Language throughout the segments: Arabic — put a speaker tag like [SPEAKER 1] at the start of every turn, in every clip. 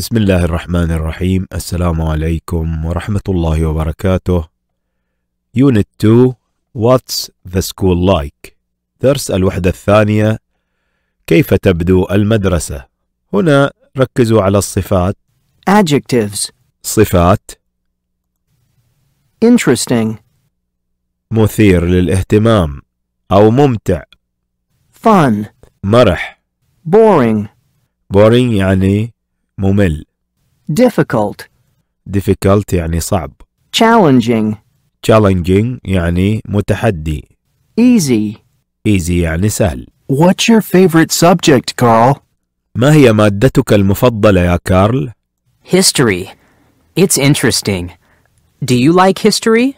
[SPEAKER 1] بسم الله الرحمن الرحيم السلام عليكم ورحمة الله وبركاته Unit 2 What's the school like? درس الوحدة الثانية كيف تبدو المدرسة؟ هنا ركزوا على الصفات Adjectives صفات Interesting مثير للاهتمام أو ممتع Fun مرح Boring Boring يعني ممل difficult difficult يعني صعب challenging challenging يعني متحدي easy easy يعني سهل What's your favorite subject, Carl? ما هي مادتك المفضلة يا كارل؟ History. It's interesting. Do you like history?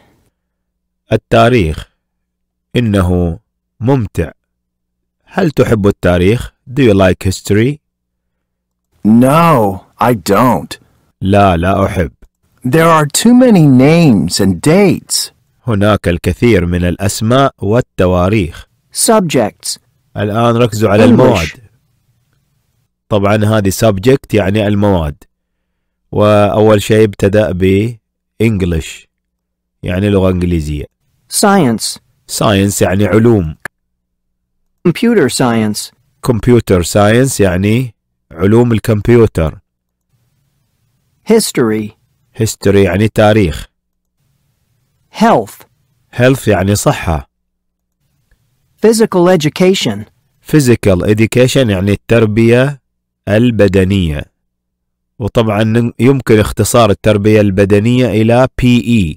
[SPEAKER 1] التاريخ. إنه ممتع. هل تحب التاريخ؟ Do you like history? No, I don't. لا لا أحب. There are too many names and dates. هناك الكثير من الأسماء والتواريخ. Subjects. الآن ركزوا على المواد. طبعا هذه subject يعني المواد. وأول شيء ابتدأ ب English يعني لغة إنجليزية. Science. Science يعني علوم. Computer science. Computer science يعني علوم الكمبيوتر history history يعني تاريخ health health يعني صحة physical education physical education يعني التربية البدنية وطبعا يمكن اختصار التربية البدنية إلى PE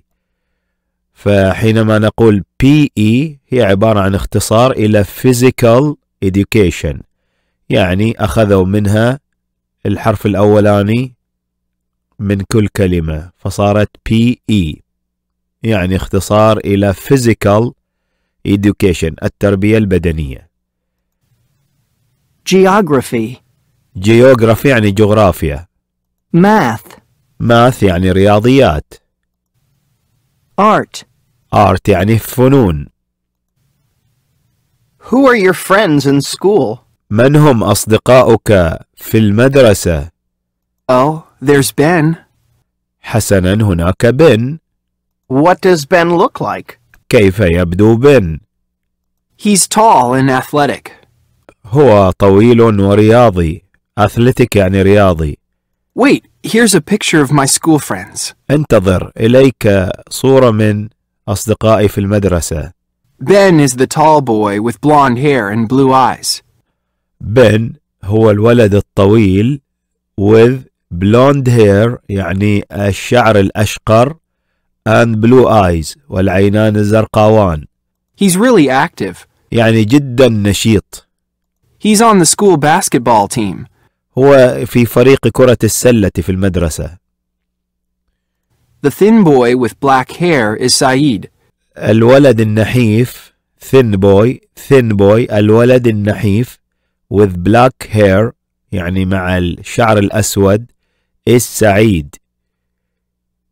[SPEAKER 1] فحينما نقول PE هي عبارة عن اختصار إلى Physical Education يعني أخذوا منها الحرف الأولاني من كل كلمة فصارت PE يعني اختصار إلى Physical Education التربية البدنية Geography Geography يعني جغرافيا Math Math يعني رياضيات Art Art يعني فنون Who are your friends in school? من هم أصدقاؤك في المدرسة؟ Oh, there's Ben. حسنا هناك بن. What does Ben look like? كيف يبدو بن؟ He's tall and athletic. هو طويل ورياضي. Athletic يعني رياضي. Wait, here's a picture of my school friends. انتظر إليك صورة من أصدقائي في المدرسة. Ben is the tall boy with blonde hair and blue eyes. بن هو الولد الطويل with blonde hair يعني الشعر الأشقر and blue eyes والعينان الزرقاوان. He's really active. يعني جدا نشيط. He's on the school basketball team. هو في فريق كرة السلة في المدرسة. The thin boy with black hair is Saeed. الولد النحيف thin boy thin boy الولد النحيف with black hair يعني مع الشعر الأسود is Saeed.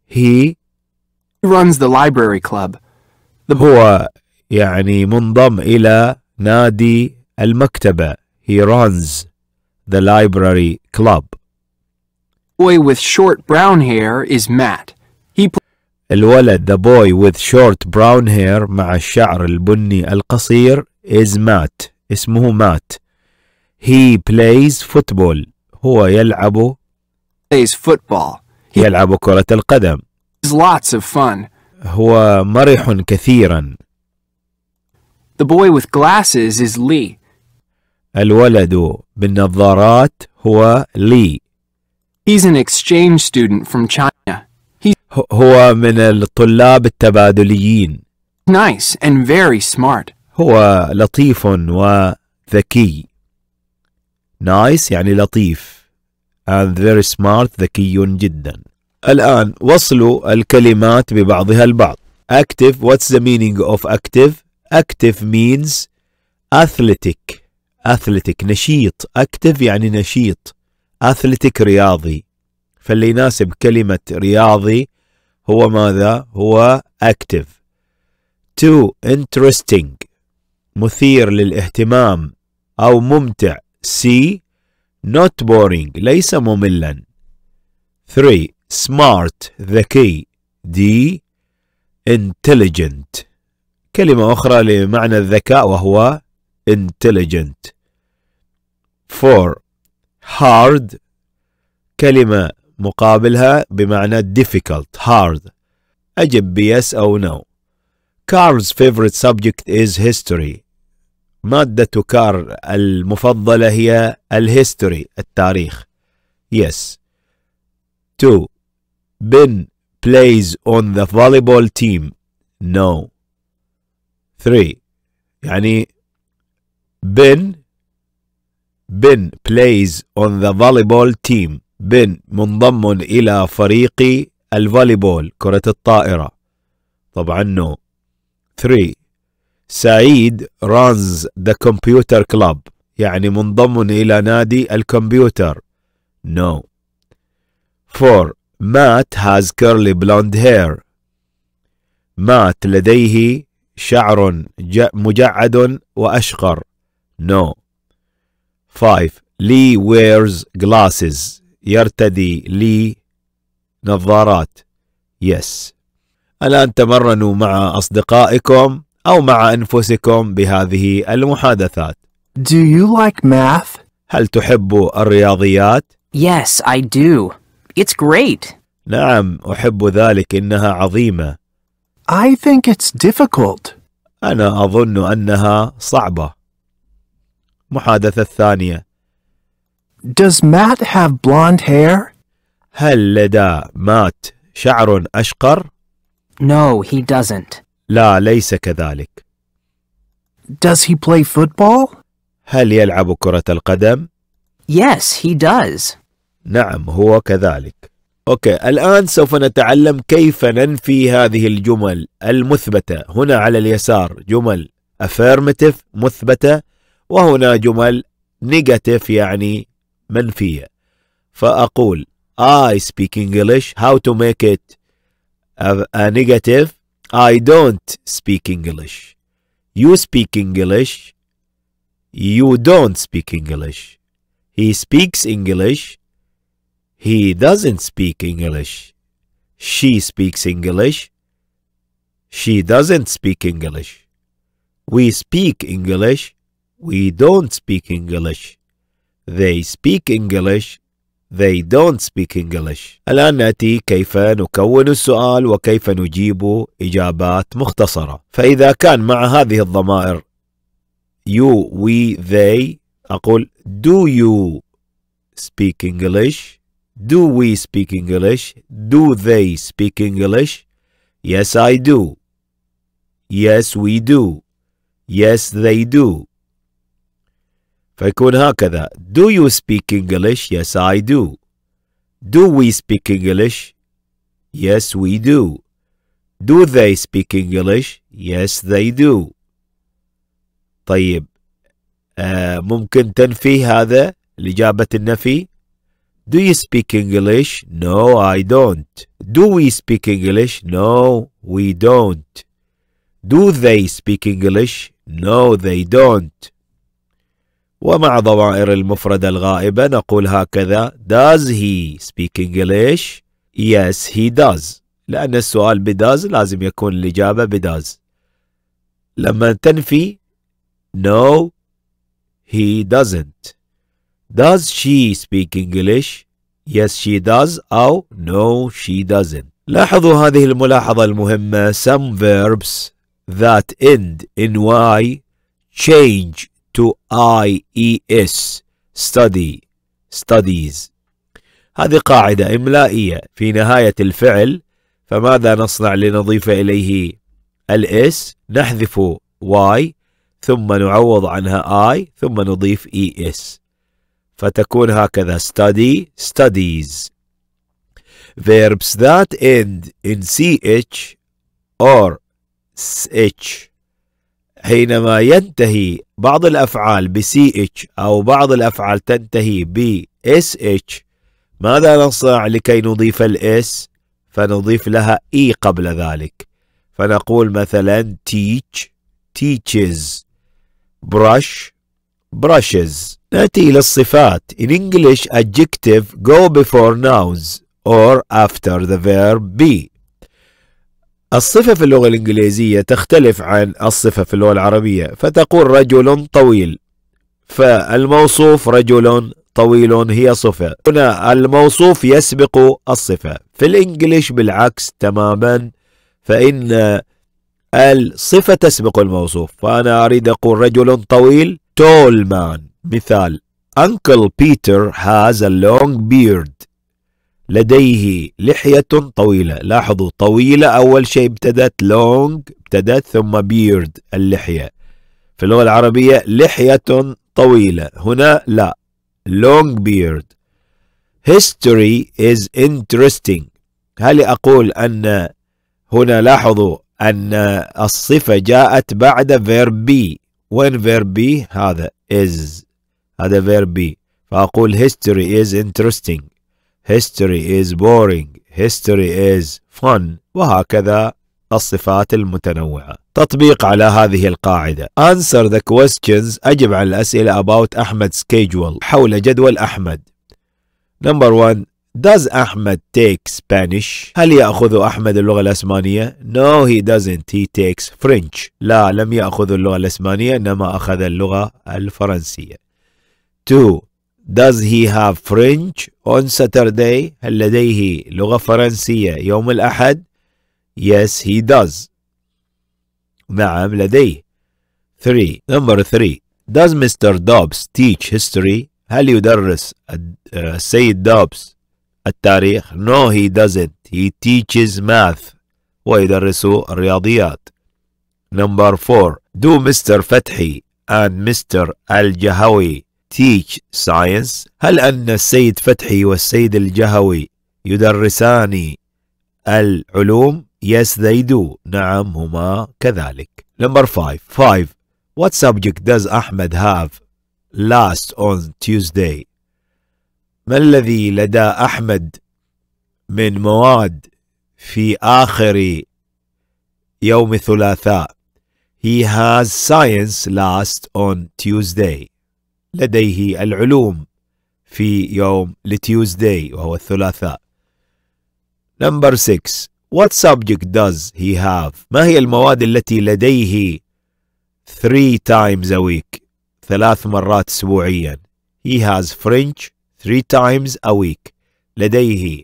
[SPEAKER 1] He runs the library club. The هو يعني منضم إلى نادي المكتبة. He runs the library club. Boy with short brown hair is Matt. He الولد the boy with short brown hair مع الشعر البني القصير is Matt. اسمه Matt. He plays football. هو يلعب plays football. يلعب كرة القدم. He's lots of fun. هو مرح كثيرا. The boy with glasses is Lee. الولد بالنظارات هو لي. He's an exchange student from China. He's هو من الطلاب التبادليين. Nice and very smart. هو لطيف وذكي. نايس يعني لطيف and very smart ذكي جدا الآن وصلوا الكلمات ببعضها البعض active what's the meaning of active active means athletic athletic نشيط active يعني نشيط athletic رياضي فاللي يناسب كلمة رياضي هو ماذا هو active two interesting مثير للاهتمام أو ممتع C. Not boring ليس مملا 3. Smart ذكي D. Intelligent كلمة أخرى لمعنى الذكاء وهو intelligent 4. Hard كلمة مقابلها بمعنى difficult hard أجب بيس أو no Carl's favorite subject is history مادة كار المفضلة هي الهيستوري التاريخ يس 2 بن plays on the volleyball team no 3 يعني بن بن plays on the volleyball team بن منضم إلى فريق الفوليبول كرة الطائرة طبعا no 3 سعيد رانز ذا كمبيوتر كلاب يعني منضم إلى نادي الكمبيوتر No 4 مات هاز كيرلي بلوند هير مات لديه شعر مجعد وأشقر No 5 لي ويرز جلاسز يرتدي لي نظارات Yes الآن تمرنوا مع أصدقائكم أو مع أنفسكم بهذه المحادثات. Do you like math? هل تحب الرياضيات؟ Yes, I do. It's great. نعم، أحب ذلك. إنها عظيمة. I think it's difficult. أنا أظن أنها صعبة. محادثة الثانية. Does Matt have blonde hair? هل لدى مات شعر أشقر؟ No, he doesn't. لا ليس كذلك Does he play football? هل يلعب كرة القدم؟ Yes, he does. نعم هو كذلك أوكي الآن سوف نتعلم كيف ننفي هذه الجمل المثبتة هنا على اليسار جمل affirmative مثبتة وهنا جمل negative يعني منفية فأقول I speak English how to make it a negative I don't speak English. You speak English. You don't speak English. He speaks English. He doesn't speak English. She speaks English. She doesn't speak English. We speak English. We don't speak English. They speak English. They don't speak English. الآن نأتي كيف نكون السؤال وكيف نجيب إجابات مختصرة. فإذا كان مع هذه الضمائر you, we, they أقول do you speak English? Do we speak English? Do they speak English? Yes, I do. Yes, we do. Yes, they do. فيكون هكذا Do you speak English? Yes, I do. Do we speak English? Yes, we do. Do they speak English? Yes, they do. طيب آه ممكن تنفي هذا الإجابة النفي Do you speak English? No, I don't. Do we speak English? No, we don't. Do they speak English? No, they don't. ومع ضمائر المفردة الغائبة نقول هكذا does he speak English yes he does لأن السؤال بداز لازم يكون الإجابة بداز لما تنفي no he doesn't does she speak English yes she does أو no she doesn't لاحظوا هذه الملاحظة المهمة some verbs that end in y change to IES study studies هذه قاعدة إملائية في نهاية الفعل فماذا نصنع لنضيف إليه الاس نحذف y ثم نعوض عنها i ثم نضيف es فتكون هكذا study studies verbs that end in ch or ch حينما ينتهي بعض الأفعال ب CH أو بعض الأفعال تنتهي ب SH ماذا نصنع لكي نضيف الاس فنضيف لها اي e قبل ذلك فنقول مثلا teach teaches brush brushes نأتي إلى الصفات in English adjective go before nouns or after the verb be الصفة في اللغة الإنجليزية تختلف عن الصفة في اللغة العربية فتقول رجل طويل فالموصوف رجل طويل هي صفة هنا الموصوف يسبق الصفة في الإنجليش بالعكس تماما فإن الصفة تسبق الموصوف فأنا أريد أقول رجل طويل تول مان مثال Uncle Peter has a long beard لديه لحية طويلة لاحظوا طويلة أول شيء ابتدت لونج ابتدت ثم بيرد اللحية في اللغة العربية لحية طويلة هنا لا لونج بيرد history is interesting هل أقول أن هنا لاحظوا أن الصفة جاءت بعد verb be وين verb be هذا is هذا verb be فأقول history is interesting history is boring history is fun وهكذا الصفات المتنوعة تطبيق على هذه القاعدة Answer the questions أجب على الأسئلة about أحمد schedule حول جدول أحمد Number one Does أحمد take Spanish؟ هل يأخذ أحمد اللغة الأسبانية؟ No he doesn't he takes French لا لم يأخذ اللغة الأسبانية إنما أخذ اللغة الفرنسية two Does he have French on Saturday? هل لديه لغة فرنسية يوم الأحد؟ Yes, he does. نعم لديه. 3. Number 3. Does Mr. Dobbs teach history? هل يدرس السيد دوبس التاريخ؟ No, he doesn't. He teaches math ويدرس الرياضيات. Number 4. Do Mr. Fathi and Mr. Al-Jahawi تيتش ساينس هل أن السيد فتحي والسيد الجهوي يدرسان العلوم Yes they do نعم هما كذلك Number five 5 What subject does أحمد have last on Tuesday ما الذي لدى أحمد من مواد في آخر يوم الثلاثاء He has science last on Tuesday لديه العلوم في يوم التيوزداي وهو الثلاثاء نمبر 6 What subject does he have ما هي المواد التي لديه three times a week ثلاث مرات أسبوعيا He has French three times a week لديه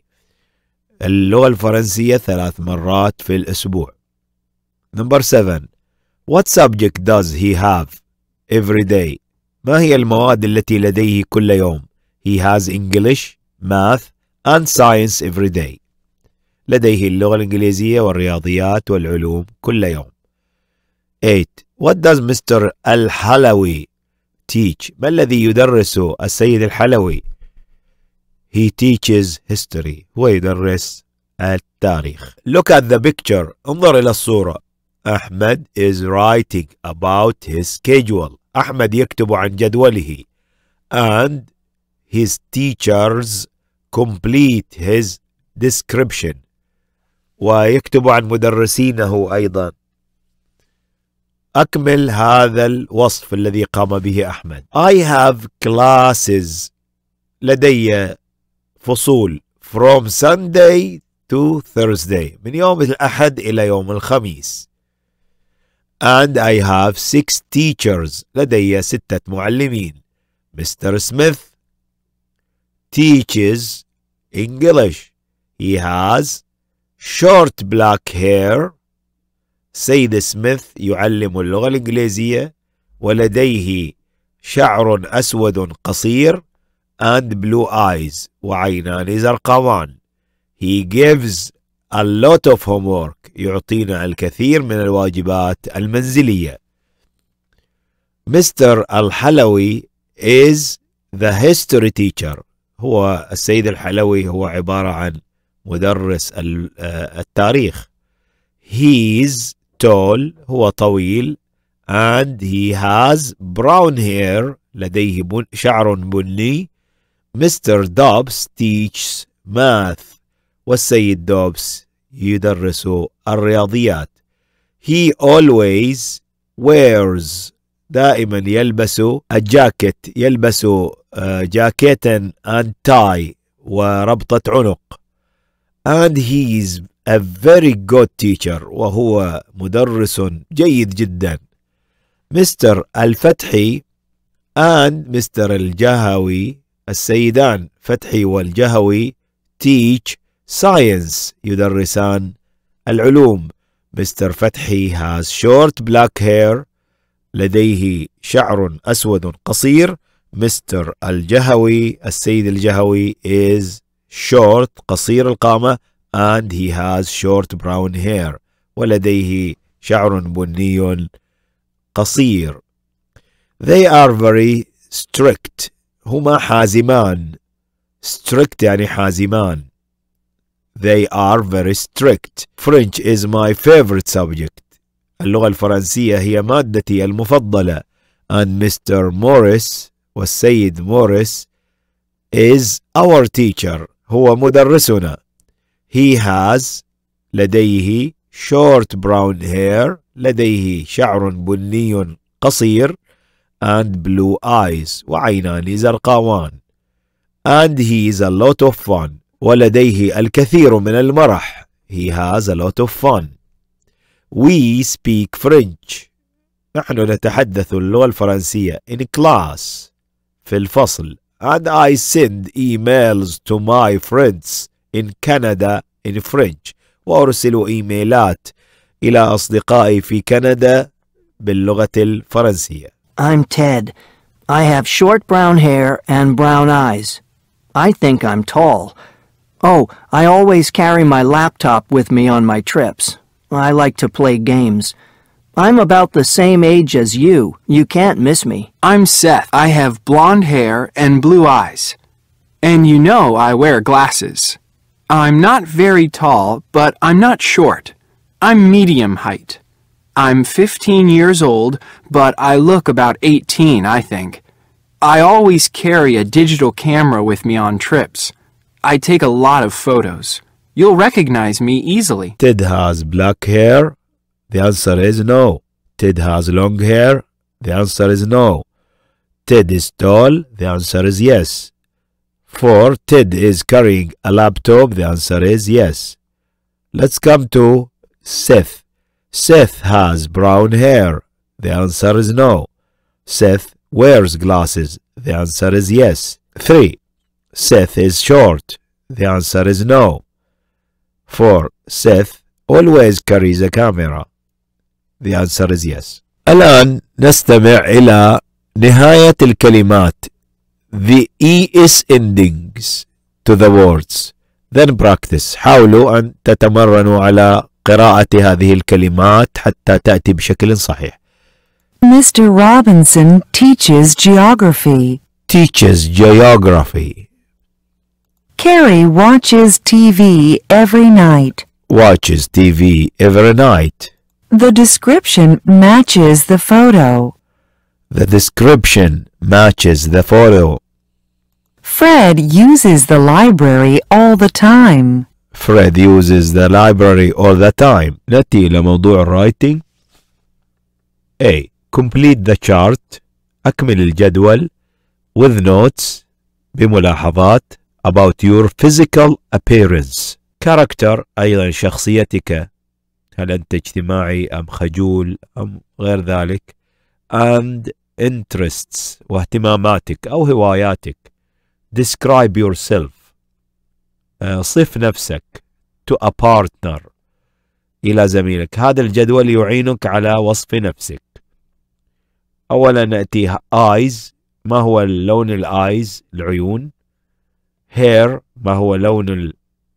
[SPEAKER 1] اللغة الفرنسية ثلاث مرات في الأسبوع Number 7 What subject does he have every day ما هي المواد التي لديه كل يوم؟ He has English, Math and Science every day. لديه اللغة الإنجليزية والرياضيات والعلوم كل يوم. 8. What does Mr. الحلوي teach? ما الذي يدرس السيد الحلوي؟ He teaches history. هو يدرس التاريخ. Look at the picture. انظر إلى الصورة. أحمد is writing about his schedule. أحمد يكتب عن جدوله and his teachers complete his description ويكتب عن مدرسينه أيضا أكمل هذا الوصف الذي قام به أحمد I have classes لدي فصول from Sunday to Thursday من يوم الأحد إلى يوم الخميس and I have six teachers لدي ستة معلمين Mr. Smith teaches English he has short black hair سيد سميث يعلم اللغة الإنجليزية ولديه شعر أسود قصير and blue eyes وعينان زرقاوان he gives a lot of homework يعطينا الكثير من الواجبات المنزلية مستر الحلوي is the history teacher هو السيد الحلوي هو عبارة عن مدرس آه، التاريخ he is tall هو طويل and he has brown hair لديه شعر بني Mr. Dobbs teaches math والسيد دوبس يدرس الرياضيات he always wears دائما يلبس الجاكيت يلبس آه، جاكيتا and tie وربطة عنق and he is a very good teacher وهو مدرس جيد جدا مستر الفتحي and مستر الجهوي السيدان فتحي والجهوي teach ساينس يدرسان العلوم مستر فتحي has short black hair لديه شعر أسود قصير مستر الجهوي السيد الجهوي is short قصير القامة and he has short brown hair ولديه شعر بني قصير they are very strict هما حازمان strict يعني حازمان They are very strict. French is my favorite subject. اللغة الفرنسية هي مادتي المفضلة. And Mr. Morris والسيد موريس is our teacher. هو مدرسنا. He has لديه short brown hair. لديه شعر بني قصير and blue eyes وعينان زرقاوان and he is a lot of fun ولديه الكثير من المرح. He has a lot of fun. We speak French. نحن نتحدث اللغة الفرنسية in class في الفصل and I send emails to my friends in Canada in French وأرسل إيميلات إلى أصدقائي في كندا باللغة الفرنسية I'm Ted. I have short brown hair and brown eyes. I think I'm tall. Oh, I always carry my laptop with me on my trips. I like to play games. I'm about the same age as you. You can't miss me. I'm Seth. I have blonde hair and blue eyes. And you know I wear glasses. I'm not very tall, but I'm not short. I'm medium height. I'm 15 years old, but I look about 18, I think. I always carry a digital camera with me on trips. I take a lot of photos. You'll recognize me easily. Ted has black hair. The answer is no. Ted has long hair. The answer is no. Ted is tall. The answer is yes. 4. Ted is carrying a laptop. The answer is yes. Let's come to Seth. Seth has brown hair. The answer is no. Seth wears glasses. The answer is yes. 3. Seth is short? The answer is no. For Seth always carries a camera. The answer is yes. الآن نستمع إلى نهاية الكلمات the ES endings to the words then practice حاولوا أن تتمرنوا على قراءة هذه الكلمات حتى تأتي بشكل صحيح Mr. Robinson teaches geography teaches geography Carrie watches TV every night. Watches TV every night. The description matches the photo. The description matches the photo. Fred uses the library all the time. Fred uses the library all the time. نأتي إلى موضوع writing. A. Complete the chart. أكمل الجدول with notes بملاحظات about your physical appearance character أيضا شخصيتك هل أنت اجتماعي أم خجول أم غير ذلك and interests واهتماماتك أو هواياتك describe yourself uh, صف نفسك to a partner إلى زميلك هذا الجدول يعينك على وصف نفسك أولا نأتي eyes ما هو اللون الايز العيون هير ما هو لون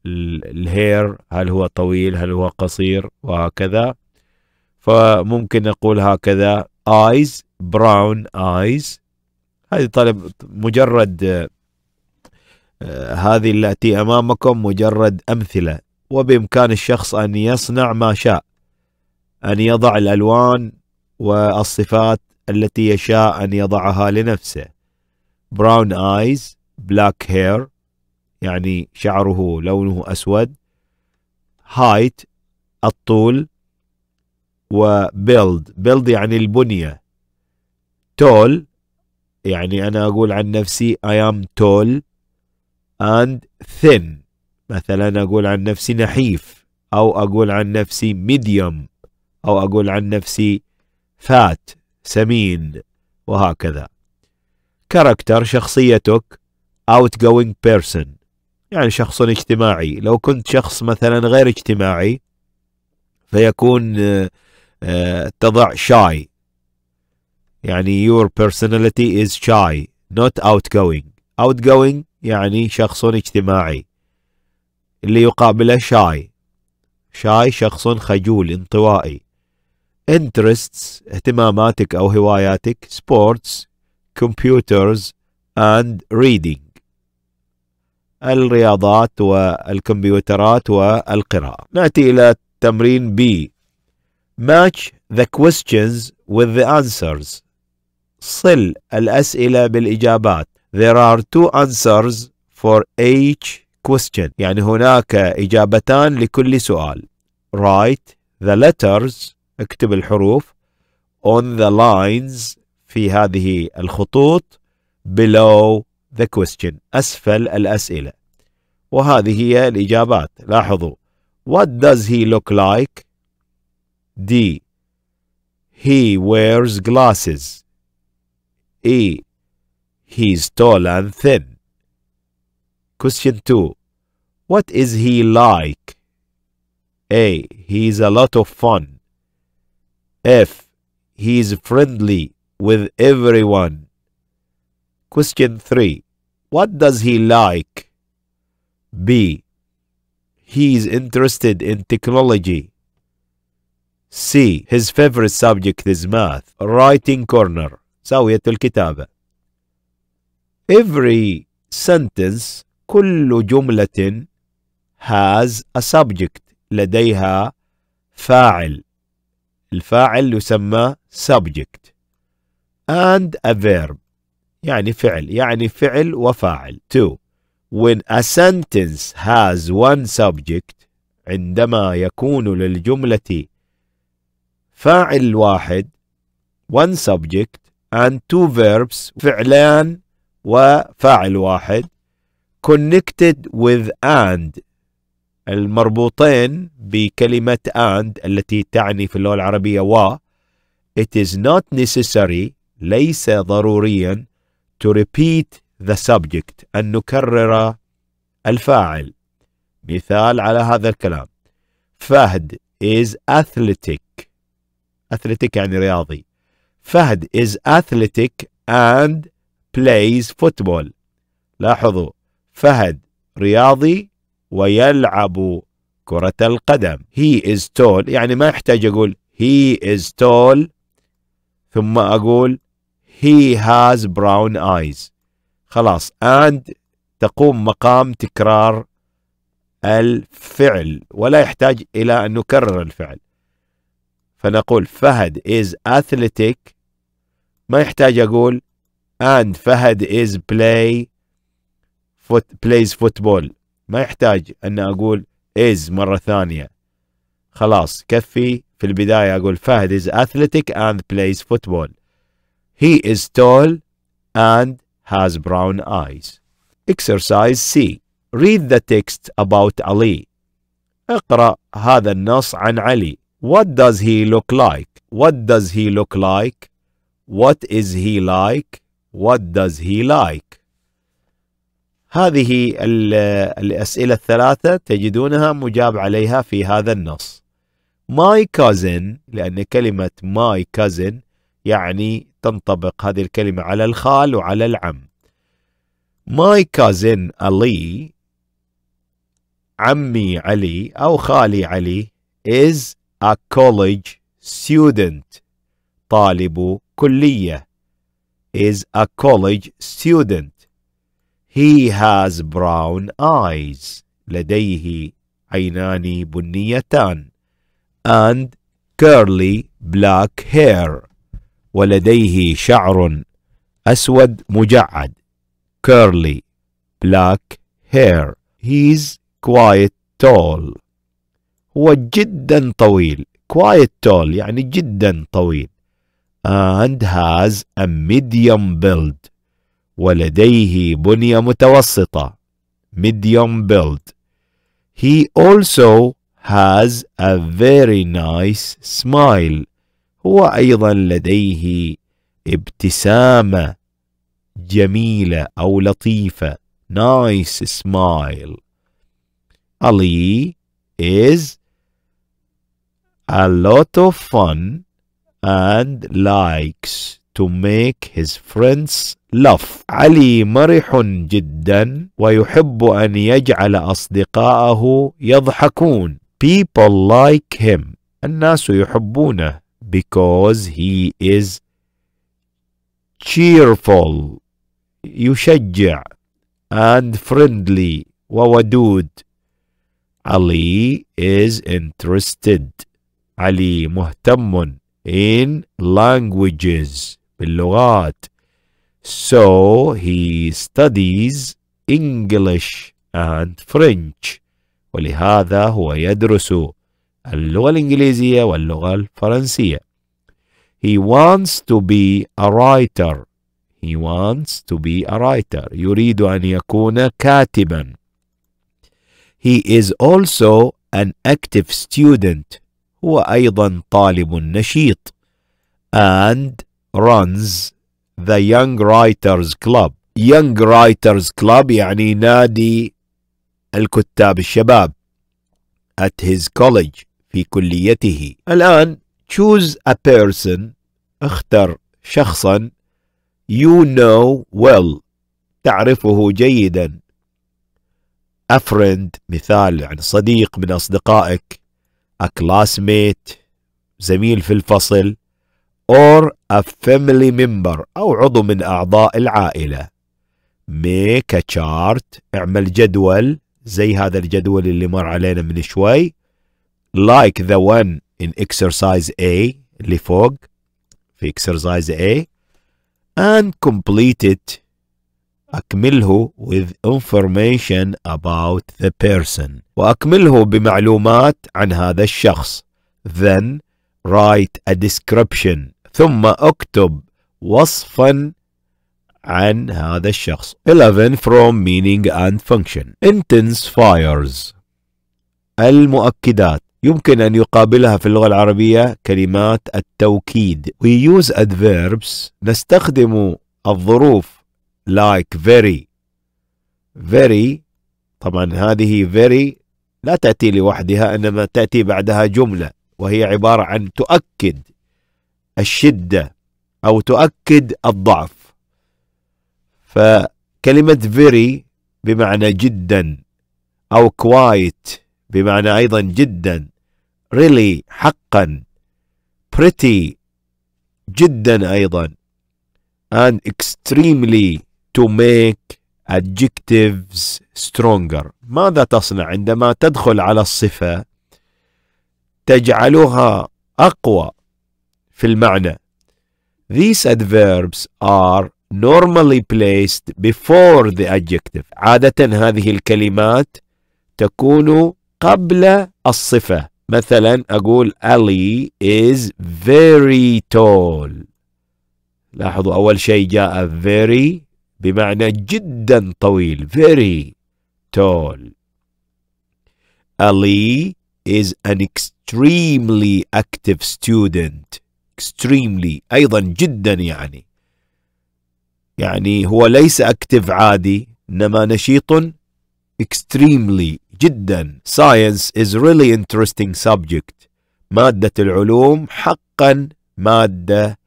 [SPEAKER 1] الهير هل هو طويل هل هو قصير وهكذا فممكن نقول هكذا eyes brown eyes هذه طلب مجرد آه، هذه التي أمامكم مجرد أمثلة وبإمكان الشخص أن يصنع ما شاء أن يضع الألوان والصفات التي يشاء أن يضعها لنفسه brown eyes black hair يعني شعره لونه أسود هايت الطول وبيلد بيلد يعني البنية تول يعني أنا أقول عن نفسي I am tall and thin مثلا أقول عن نفسي نحيف أو أقول عن نفسي medium أو أقول عن نفسي فات سمين وهكذا كاركتر شخصيتك outgoing person يعني شخص اجتماعي لو كنت شخص مثلا غير اجتماعي فيكون آه، آه، تضع شاي يعني your personality is shy not outgoing outgoing يعني شخص اجتماعي اللي يقابله شاي شاي شخص خجول انطوائي interests اهتماماتك أو هواياتك sports computers and reading الرياضات والكمبيوترات والقراءة نأتي إلى تمرين B Match the questions with the answers صل الأسئلة بالإجابات There are two answers for each question يعني هناك إجابتان لكل سؤال Write the letters اكتب الحروف on the lines في هذه الخطوط below The question أسفل الأسئلة وهذه هي الإجابات لاحظوا What does he look like? D He wears glasses E He's tall and thin Question 2 What is he like? A. He's a lot of fun. F. He's friendly with everyone. Question 3. What does he like? B. He is interested in technology. C. His favorite subject is math. Writing corner. زاوية الكتابة. Every sentence كل جملة has a subject لديها فاعل الفاعل يسمى subject and a verb يعني فعل يعني فعل وفاعل تو when a sentence has one subject عندما يكون للجملة فاعل واحد one subject and two verbs فعلان وفاعل واحد connected with and المربوطين بكلمة and التي تعني في اللغة العربية و it is not necessary ليس ضروريا to repeat the subject أن نكرر الفاعل مثال على هذا الكلام فهد is athletic athletic يعني رياضي فهد is athletic and plays football لاحظوا فهد رياضي ويلعب كرة القدم he is tall يعني ما يحتاج أقول he is tall ثم أقول he has brown eyes خلاص and تقوم مقام تكرار الفعل ولا يحتاج إلى أن نكرر الفعل فنقول فهد is athletic ما يحتاج أقول and فهد is play foot, plays football ما يحتاج أن أقول is مرة ثانية خلاص كفي في البداية أقول فهد is athletic and plays football He is tall and has brown eyes. Exercise C. Read the text about Ali. اقرأ هذا النص عن علي. What does he look like? What does he look like? What is he like? What does he like? هذه الأسئلة الثلاثة تجدونها مجاب عليها في هذا النص. My cousin لأن كلمة my cousin يعني تنطبق هذه الكلمة على الخال وعلى العم ماي كازن علي عمي علي أو خالي علي is a college student طالب كلية is a college student he has brown eyes لديه عينان بنيتان and curly black hair ولديه شعر أسود مجعد curly black hair he's quite tall هو جدا طويل quite tall يعني جدا طويل and has a medium build ولديه بنية متوسطة medium build he also has a very nice smile هو ايضا لديه ابتسامه جميله او لطيفه nice سمايل علي is a lot of fun and likes to make his friends laugh. علي مرح جدا ويحب أن يجعل أصدقائه يضحكون. People like him. الناس يحبونه. because he is cheerful يشجع and friendly وودود Ali is interested Ali مهتم in languages باللغات so he studies English and French ولهذا هو يدرس اللغة الإنجليزية واللغة الفرنسية He wants to be a writer He wants to be a writer يريد أن يكون كاتبا He is also an active student هو أيضا طالب نشيط and runs the Young Writers Club Young Writers Club يعني نادي الكتاب الشباب at his college في كليته الآن choose a person اختر شخصا you know well تعرفه جيدا a friend مثال يعني صديق من أصدقائك a classmate زميل في الفصل or a family member أو عضو من أعضاء العائلة make a chart اعمل جدول زي هذا الجدول اللي مر علينا من شوي like the one in exercise A, لفوق في exercise A and complete it أكمله with information about the person وأكمله بمعلومات عن هذا الشخص then write a description ثم اكتب وصفا عن هذا الشخص 11 from meaning and function intensifiers المؤكدات يمكن أن يقابلها في اللغة العربية كلمات التوكيد We use adverbs نستخدم الظروف like very very طبعا هذه very لا تأتي لوحدها إنما تأتي بعدها جملة وهي عبارة عن تؤكد الشدة أو تؤكد الضعف فكلمة very بمعنى جدا أو quiet بمعنى أيضا جدا really حقا pretty جدا أيضا and extremely to make adjectives stronger ماذا تصنع عندما تدخل على الصفة تجعلها أقوى في المعنى These adverbs are normally placed before the adjective عادة هذه الكلمات تكون قبل الصفة مثلا أقول Ali is very tall لاحظوا أول شيء جاء very بمعنى جدا طويل very tall Ali is an extremely active student extremely أيضا جدا يعني يعني هو ليس أكتف عادي إنما نشيط extremely جدا science is really interesting subject مادة العلوم حقا مادة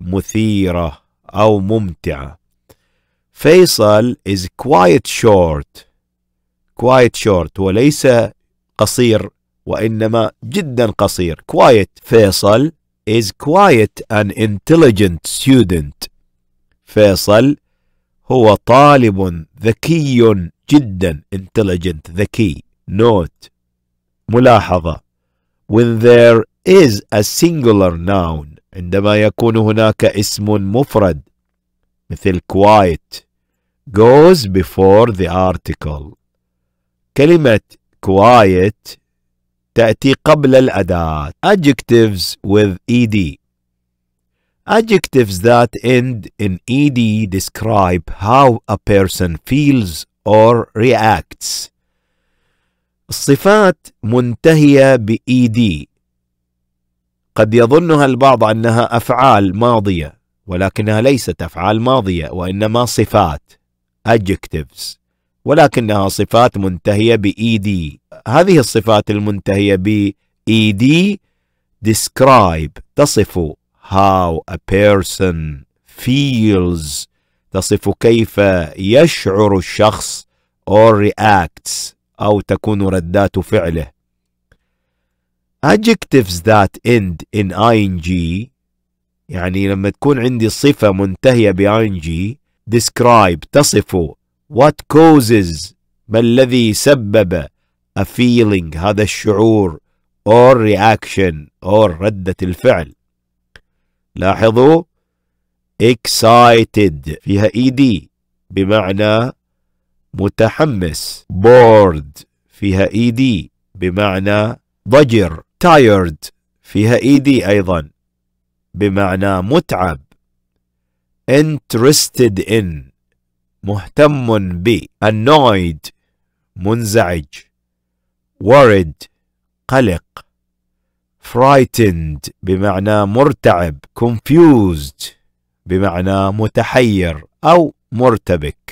[SPEAKER 1] مثيرة أو ممتعة فيصل is quite short quite short وليس قصير وإنما جدا قصير quiet فيصل is quite an intelligent student فيصل هو طالب ذكي جدا intelligent ذكي note ملاحظة when there is a singular noun عندما يكون هناك اسم مفرد مثل quiet goes before the article كلمة quiet تأتي قبل الأداة adjectives with ed adjectives that end in ed describe how a person feels or reacts الصفات منتهية بإيدي e قد يظنها البعض أنها أفعال ماضية ولكنها ليست أفعال ماضية وإنما صفات adjectives ولكنها صفات منتهية بإيدي e هذه الصفات المنتهية بإيدي e describe تصف how a person feels تصف كيف يشعر الشخص or reacts أو تكون ردات فعله adjectives that end in ing يعني لما تكون عندي صفة منتهية ب ing describe تصف what causes ما الذي سبب a feeling هذا الشعور or reaction or ردة الفعل لاحظوا excited فيها ed بمعنى متحمس bored فيها ed بمعنى ضجر tired فيها ed ايضا بمعنى متعب interested in مهتم ب annoyed منزعج worried قلق frightened بمعنى مرتعب confused بمعنى متحير أو مرتبك